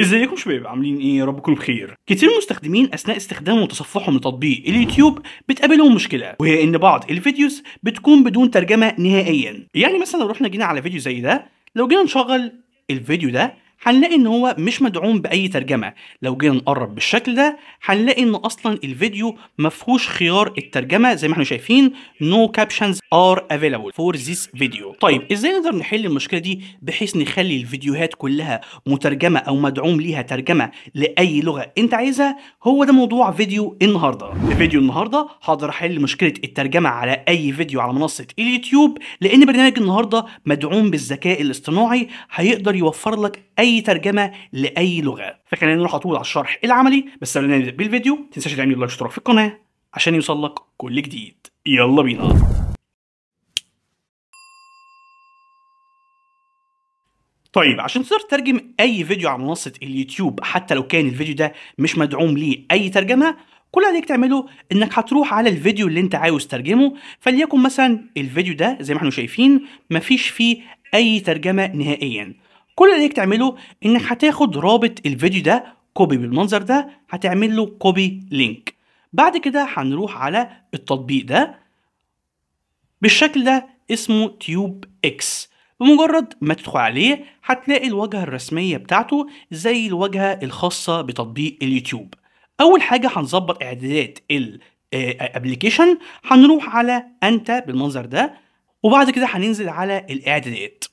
ازيكم شباب عاملين ايه تكونوا بخير كتير مستخدمين اثناء استخدام وتصفحهم لتطبيق اليوتيوب بتقابلهم مشكله وهي ان بعض الفيديوز بتكون بدون ترجمه نهائيا يعني مثلا لو رحنا جينا على فيديو زي ده لو جينا نشغل الفيديو ده هنلاقي ان هو مش مدعوم باي ترجمه لو جينا نقرب بالشكل ده هنلاقي ان اصلا الفيديو ما فيهوش خيار الترجمه زي ما احنا شايفين نو كابشنز ار افيلابل فور ذيس فيديو طيب ازاي نقدر نحل المشكله دي بحيث نخلي الفيديوهات كلها مترجمه او مدعوم ليها ترجمه لاي لغه انت عايزها هو ده موضوع فيديو النهارده فيديو النهارده هقدر احل مشكله الترجمه على اي فيديو على منصه اليوتيوب لان برنامج النهارده مدعوم بالذكاء الاصطناعي هيقدر يوفر لك اي ترجمه لاي لغه فكان نروح على طول على الشرح العملي بس قبل ما نبدا بالفيديو تنساش تعمل لايك واشتراك في القناه عشان يوصلك كل جديد يلا بينا طيب عشان تقدر تترجم اي فيديو على منصه اليوتيوب حتى لو كان الفيديو ده مش مدعوم ليه اي ترجمه كل اللي عليك تعمله انك هتروح على الفيديو اللي انت عاوز ترجمه فليكن مثلا الفيديو ده زي ما احنا شايفين مفيش فيه اي ترجمه نهائيا كل اللي عليك تعمله انك هتاخد رابط الفيديو ده كوبي بالمنظر ده هتعمل له كوبي لينك بعد كده هنروح على التطبيق ده بالشكل ده اسمه تيوب اكس بمجرد ما تدخل عليه هتلاقي الواجهة الرسمية بتاعته زي الواجهة الخاصة بتطبيق اليوتيوب أول حاجة هنظبط إعدادات الابلكيشن آه، هنروح على أنت بالمنظر ده وبعد كده هننزل على الإعدادات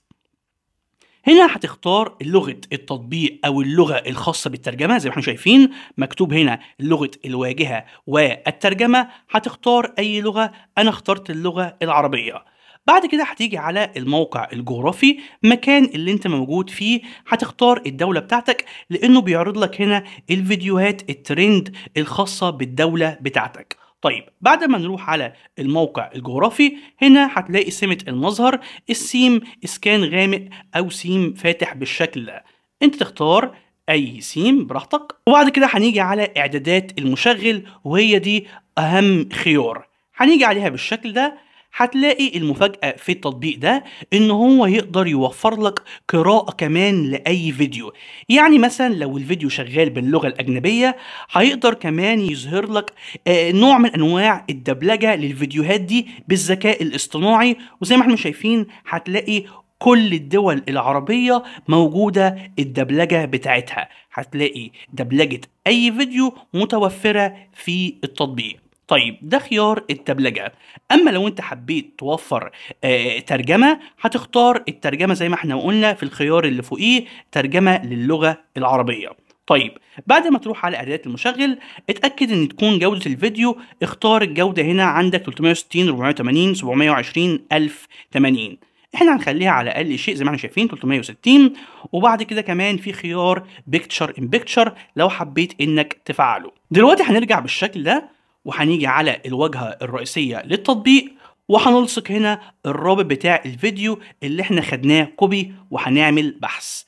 هنا هتختار لغه التطبيق او اللغه الخاصه بالترجمه زي ما احنا شايفين مكتوب هنا لغه الواجهه والترجمه هتختار اي لغه انا اخترت اللغه العربيه بعد كده هتيجي على الموقع الجغرافي مكان اللي انت موجود فيه هتختار الدولة بتاعتك لانه بيعرض لك هنا الفيديوهات الترند الخاصة بالدولة بتاعتك طيب بعد ما نروح على الموقع الجغرافي هنا هتلاقي سمة المظهر السيم اسكان غامق او سيم فاتح بالشكل ده انت تختار اي سيم براحتك وبعد كده هنيجي على اعدادات المشغل وهي دي اهم خيار هنيجي عليها بالشكل ده هتلاقي المفاجأة في التطبيق ده ان هو يقدر يوفر لك قراءة كمان لأي فيديو يعني مثلا لو الفيديو شغال باللغة الأجنبية هيقدر كمان يظهر لك آه، نوع من أنواع الدبلجة للفيديوهات دي بالذكاء الاصطناعي وزي ما احنا شايفين هتلاقي كل الدول العربية موجودة الدبلجة بتاعتها هتلاقي دبلجة أي فيديو متوفرة في التطبيق طيب ده خيار التبلجة أما لو أنت حبيت توفر آه، ترجمة هتختار الترجمة زي ما احنا قلنا في الخيار اللي فوقيه ترجمة للغة العربية طيب بعد ما تروح على اعدادات المشغل اتاكد ان تكون جوده الفيديو اختار الجوده هنا عندك 360 480 720 1080 احنا هنخليها على اقل شيء زي ما احنا شايفين 360 وبعد كده كمان في خيار بيكتشر ان بيكتشر لو حبيت انك تفعله دلوقتي هنرجع بالشكل ده وهنيجي على الواجهة الرئيسية للتطبيق وهنلصق هنا الرابط بتاع الفيديو اللي احنا خدناه كوبي وهنعمل بحث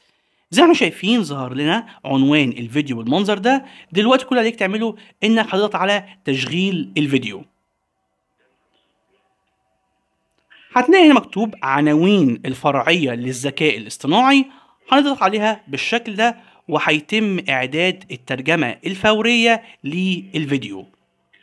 زي ما شايفين ظهر لنا عنوان الفيديو بالمنظر ده دلوقتي كل اللي عليك تعمله انك هتضغط على تشغيل الفيديو هتلاقي هنا مكتوب عناوين الفرعية للذكاء الاصطناعي هنضغط عليها بالشكل ده وهيتم إعداد الترجمة الفورية للفيديو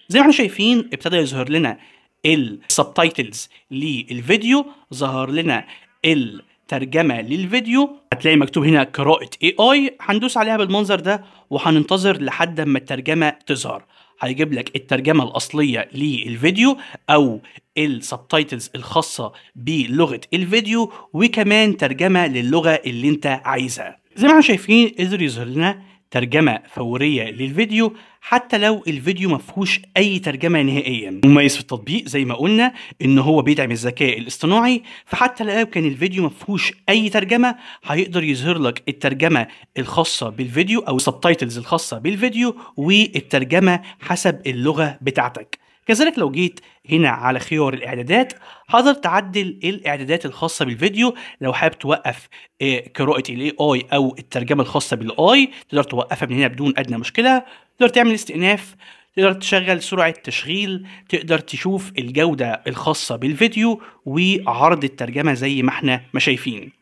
زي ما احنا شايفين ابتدى يظهر لنا السبتايتلز للفيديو ظهر لنا الترجمه للفيديو هتلاقي مكتوب هنا قراءه اي اي هندوس عليها بالمنظر ده وهننتظر لحد ما الترجمه تظهر هيجيب لك الترجمة الأصلية للفيديو أو السبتايتلز الخاصة بلغة الفيديو وكمان ترجمة للغة اللي أنت عايزها زي ما احنا شايفين قدر يظهر لنا ترجمة فورية للفيديو حتى لو الفيديو مفهوش أي ترجمة نهائيا مميز في التطبيق زي ما قلنا إن هو بيدعم الذكاء الاصطناعي فحتى لو كان الفيديو مفهوش أي ترجمة هيقدر يظهر لك الترجمة الخاصة بالفيديو أو السبتايتلز الخاصة بالفيديو والترجمة حسب اللغة بتاعتك كذلك لو جيت هنا على خيار الاعدادات هقدر تعدل الاعدادات الخاصه بالفيديو لو حابب توقف آه، قراءه الاي اي او الترجمه الخاصه بالاي تقدر توقفها من هنا بدون ادنى مشكله تقدر تعمل استئناف تقدر تشغل سرعة تشغيل تقدر تشوف الجودة الخاصة بالفيديو وعرض الترجمة زي ما احنا ما شايفين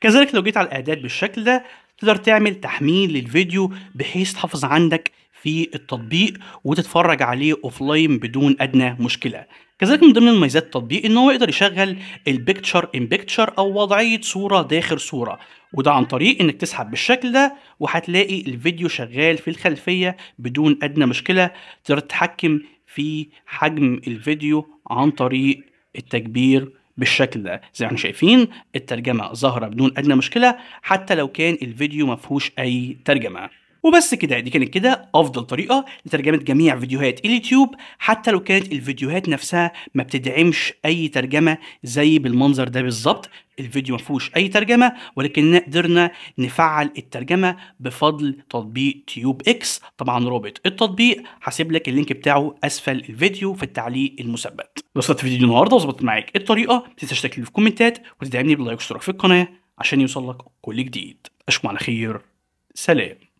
كذلك لو جيت على الإعداد بالشكل ده تقدر تعمل تحميل للفيديو بحيث تحافظ عندك في التطبيق وتتفرج عليه اوفلاين بدون ادنى مشكله كذلك من ضمن مميزات التطبيق ان هو يقدر يشغل البيكتشر ان بيكتشر او وضعيه صوره داخل صوره وده عن طريق انك تسحب بالشكل ده وهتلاقي الفيديو شغال في الخلفيه بدون ادنى مشكله تقدر تتحكم في حجم الفيديو عن طريق التكبير بالشكل ده زي ما احنا شايفين الترجمه ظاهره بدون ادنى مشكله حتى لو كان الفيديو ما فيهوش اي ترجمه وبس كده دي كانت كده افضل طريقه لترجمه جميع فيديوهات اليوتيوب حتى لو كانت الفيديوهات نفسها ما بتدعمش اي ترجمه زي بالمنظر ده بالظبط الفيديو ما فيهوش اي ترجمه ولكن قدرنا نفعل الترجمه بفضل تطبيق تيوب اكس طبعا رابط التطبيق هسيب لك اللينك بتاعه اسفل الفيديو في التعليق المثبت وصلت فيديو النهارده وظبطت معاك الطريقه ما تنساش تكتب في الكومنتات وتدعمني باللايك واشتراك في القناه عشان يوصلك كل جديد اشكم على خير سلام